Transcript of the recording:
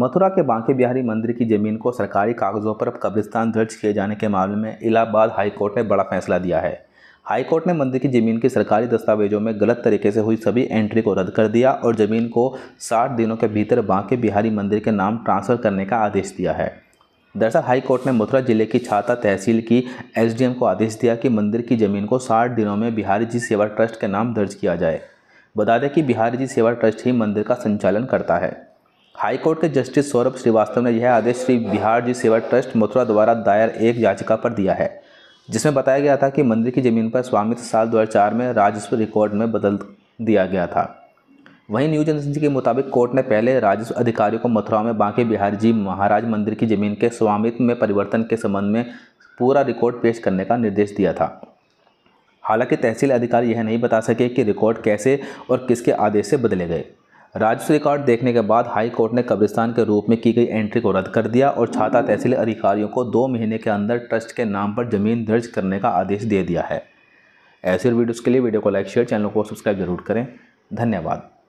मथुरा के बांके बिहारी मंदिर की जमीन को सरकारी कागजों पर कब्रिस्तान दर्ज किए जाने के मामले में इलाहाबाद हाईकोर्ट ने बड़ा फैसला दिया है हाईकोर्ट ने मंदिर की ज़मीन की सरकारी दस्तावेजों में गलत तरीके से हुई सभी एंट्री को रद्द कर दिया और ज़मीन को 60 दिनों के भीतर बांके बिहारी मंदिर के नाम ट्रांसफ़र करने का आदेश दिया है दरअसल हाईकोर्ट ने मथुरा जिले की छाता तहसील की एसडीएम को आदेश दिया कि मंदिर की ज़मीन को साठ दिनों में बिहारी जी सेवा ट्रस्ट के नाम दर्ज किया जाए बता दें कि बिहारी जी सेवा ट्रस्ट ही मंदिर का संचालन करता है हाईकोर्ट के जस्टिस सौरभ श्रीवास्तव ने यह आदेश श्री बिहार जी सेवा ट्रस्ट मथुरा द्वारा दायर एक याचिका पर दिया है जिसमें बताया गया था कि मंदिर की ज़मीन पर स्वामित्व साल 2004 में राजस्व रिकॉर्ड में बदल दिया गया था वहीं न्यूज एजेंसी के मुताबिक कोर्ट ने पहले राजस्व अधिकारियों को मथुरा में बांके बिहार जी महाराज मंदिर की ज़मीन के स्वामित्व में परिवर्तन के संबंध में पूरा रिकॉर्ड पेश करने का निर्देश दिया था हालांकि तहसील अधिकारी यह नहीं बता सके कि रिकॉर्ड कैसे और किसके आदेश से बदले गए राजस्व रिकॉर्ड देखने के बाद हाई कोर्ट ने कब्रिस्तान के रूप में की गई एंट्री को रद्द कर दिया और छाता तहसील अधिकारियों को दो महीने के अंदर ट्रस्ट के नाम पर जमीन दर्ज करने का आदेश दे दिया है ऐसे वीडियोज़ के लिए वीडियो को लाइक शेयर चैनल को सब्सक्राइब जरूर करें धन्यवाद